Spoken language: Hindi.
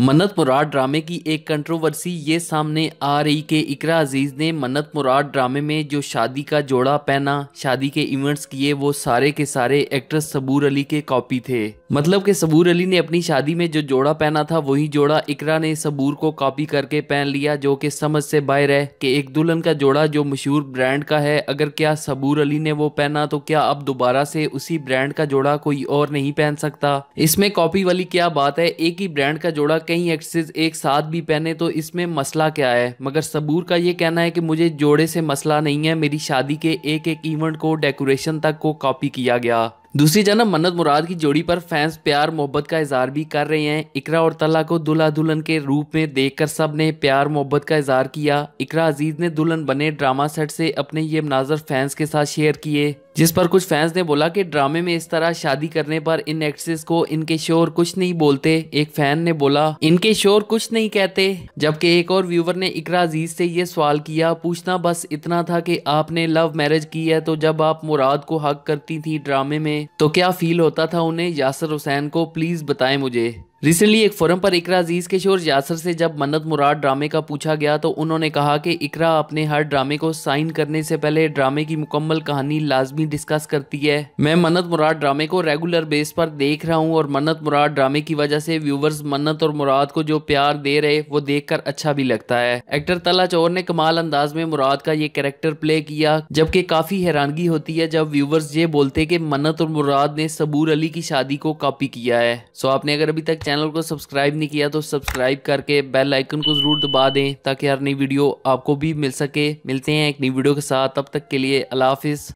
मन्नत मुराद ड्रामे की एक कंट्रोवर्सी ये सामने आ रही कि इकरा अजीज़ ने मन्नत मुराद ड्रामे में जो शादी का जोड़ा पहना शादी के इवेंट्स किए वो सारे के सारे एक्ट्रेस सबूर अली के कॉपी थे मतलब कि सबूर अली ने अपनी शादी में जो जोड़ा पहना था वही जोड़ा इकरा ने सबूर को कॉपी करके पहन लिया जो कि समझ से बाहर है कि एक दुल्हन का जोड़ा जो मशहूर ब्रांड का है अगर क्या सबूर अली ने वो पहना तो क्या अब दोबारा से उसी ब्रांड का जोड़ा कोई और नहीं पहन सकता इसमें कॉपी वाली क्या बात है एक ही ब्रांड का जोड़ा कई एक्सेस एक साथ भी पहने तो इसमें मसला क्या है मगर सबूर का ये कहना है कि मुझे जोड़े से मसला नहीं है मेरी शादी के एक एक इवेंट को डेकोरेशन तक को कॉपी किया गया दूसरी जानब मन्नत मुराद की जोड़ी पर फैंस प्यार मोहब्बत का इजहार भी कर रहे हैं इकरा और तला को दुल्हा दुल्हन के रूप में देखकर सब ने प्यार मोहब्बत का इजहार किया इकरा अजीज ने दुल्हन बने ड्रामा सेट से अपने ये मनाजर फैंस के साथ शेयर किए जिस पर कुछ फैंस ने बोला कि ड्रामे में इस तरह शादी करने पर इन एक्ट्रेस को इनके शोर कुछ नहीं बोलते एक फैन ने बोला इनके शोर कुछ नहीं कहते जबकि एक और व्यूवर ने इकरा अजीज से ये सवाल किया पूछना बस इतना था कि आपने लव मैरिज की है तो जब आप मुराद को हक करती थी ड्रामे में तो क्या फील होता था उन्हें यासर हुसैन को प्लीज बताए मुझे रिसेंटली एक फोरम पर इकरा अजीज़ के शोर यासर से जब मन्नत मुराद ड्रामे का पूछा गया तो उन्होंने कहा कि इकरा अपने हर ड्रामे को साइन करने से पहले ड्रामे की मुकम्मल कहानी लाजमी डिस्कस करती है मैं मन्नत मुराद ड्रामे को रेगुलर बेस पर देख रहा हूँ और मन्नत मुराद ड्रामे की वजह से व्यूवर्स मन्नत और मुराद को जो प्यार दे रहे वो देख कर अच्छा भी लगता है एक्टर तला चौर ने कमाल अंदाज में मुराद का ये कैरेक्टर प्ले किया जबकि काफ़ी हैरानगी होती है जब व्यूवर्स ये बोलते कि मन्नत और मुराद ने सबूर अली की शादी को कॉपी किया है सो आपने अगर अभी तक चैनल चैनल को सब्सक्राइब नहीं किया तो सब्सक्राइब करके बेल आइकन को ज़रूर दबा दें ताकि हर नई वीडियो आपको भी मिल सके मिलते हैं एक नई वीडियो के साथ तब तक के लिए अल्लाह हाफिज़